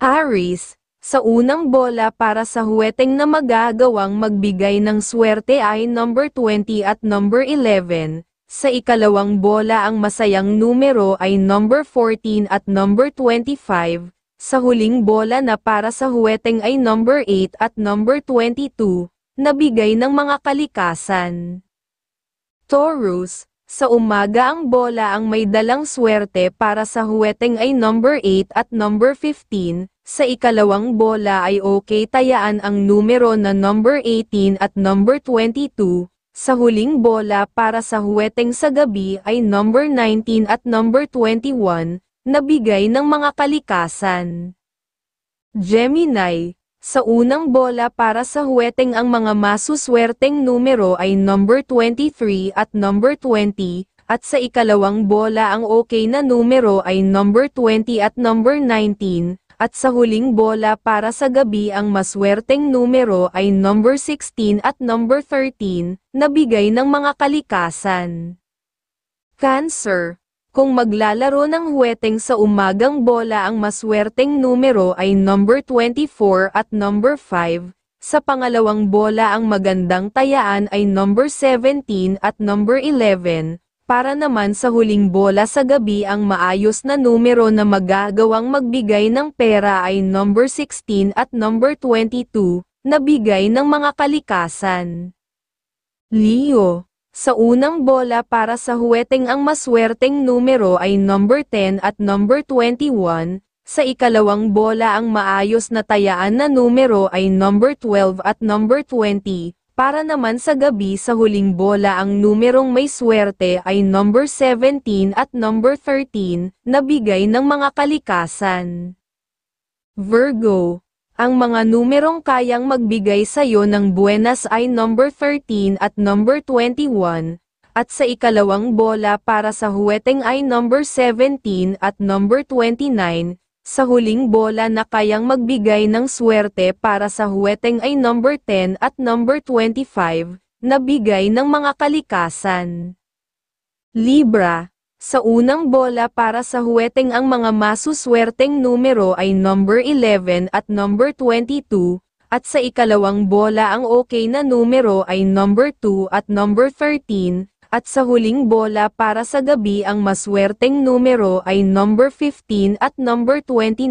Aris, sa unang bola para sa huweteng na magagawang magbigay ng swerte ay number 20 at number 11, sa ikalawang bola ang masayang numero ay number 14 at number 25, sa huling bola na para sa huweteng ay number 8 at number 22, nabigay ng mga kalikasan. Taurus, sa umaga ang bola ang may dalang swerte para sa huweteng ay number 8 at number 15, sa ikalawang bola ay okay tayaan ang numero na number 18 at number 22, sa huling bola para sa huweteng sa gabi ay number 19 at number 21, nabigay ng mga kalikasan. Gemini, sa unang bola para sa huweteng ang mga masuswerteng numero ay number 23 at number 20, at sa ikalawang bola ang okay na numero ay number 20 at number 19, at sa huling bola para sa gabi ang maswerteng numero ay number 16 at number 13, na bigay ng mga kalikasan. Cancer kung maglalaro ng huweteng sa umagang bola ang maswerteng numero ay number 24 at number 5, sa pangalawang bola ang magandang tayaan ay number 17 at number 11, para naman sa huling bola sa gabi ang maayos na numero na magagawang magbigay ng pera ay number 16 at number 22, na bigay ng mga kalikasan. Leo sa unang bola para sa huweteng ang maswerteng numero ay number 10 at number 21, sa ikalawang bola ang maayos na tayaan na numero ay number 12 at number 20, para naman sa gabi sa huling bola ang numerong may swerte ay number 17 at number 13, na bigay ng mga kalikasan. Virgo ang mga numerong kayang magbigay sa iyo ng buenas ay number 13 at number 21, at sa ikalawang bola para sa huweteng ay number 17 at number 29, sa huling bola na kayang magbigay ng swerte para sa huweteng ay number 10 at number 25, na bigay ng mga kalikasan. Libra sa unang bola para sa huweteng ang mga masuswerteng numero ay number 11 at number 22, at sa ikalawang bola ang okay na numero ay number 2 at number 13, at sa huling bola para sa gabi ang maswerteng numero ay number 15 at number 29,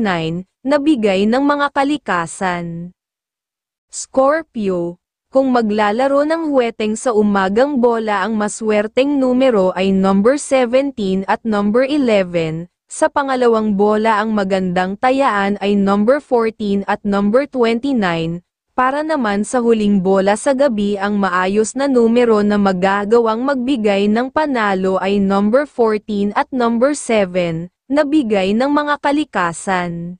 na bigay ng mga kalikasan. Scorpio, kung maglalaro ng huweteng sa umagang bola ang maswerteng numero ay number 17 at number 11, sa pangalawang bola ang magandang tayaan ay number 14 at number 29, para naman sa huling bola sa gabi ang maayos na numero na magagawang magbigay ng panalo ay number 14 at number 7, na bigay ng mga kalikasan.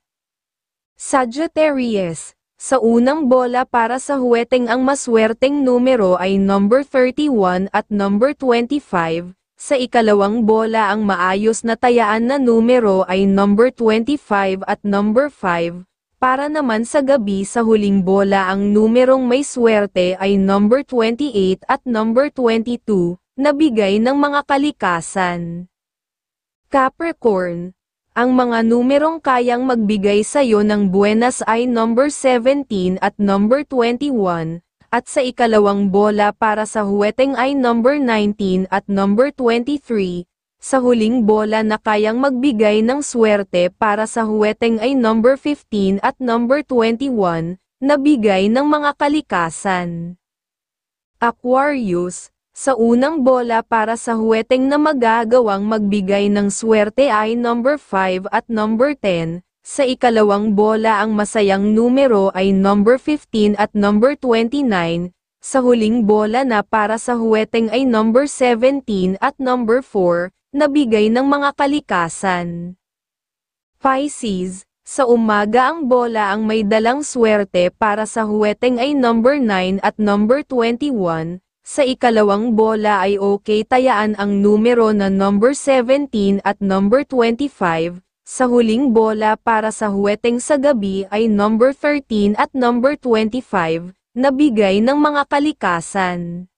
Sagittarius sa unang bola para sa huweteng ang maswerteng numero ay number 31 at number 25, sa ikalawang bola ang maayos na tayaan na numero ay number 25 at number 5, para naman sa gabi sa huling bola ang numerong may swerte ay number 28 at number 22, na bigay ng mga kalikasan. Capricorn, ang mga numerong kayang magbigay sa iyo ng buenas ay number 17 at number 21, at sa ikalawang bola para sa huweteng ay number 19 at number 23, sa huling bola na kayang magbigay ng swerte para sa huweteng ay number 15 at number 21, na bigay ng mga kalikasan. Aquarius, sa unang bola para sa huweteng na magagawang magbigay ng swerte ay number 5 at number 10, sa ikalawang bola ang masayang numero ay number 15 at number 29, sa huling bola na para sa huweteng ay number 17 at number 4, nabigay ng mga kalikasan. Pisces, sa umaga ang bola ang may dalang swerte para sa huweteng ay number 9 at number 21, sa ikalawang bola ay okay tayaan ang numero na number 17 at number 25, sa huling bola para sa huweteng sa gabi ay number 13 at number 25, na bigay ng mga kalikasan.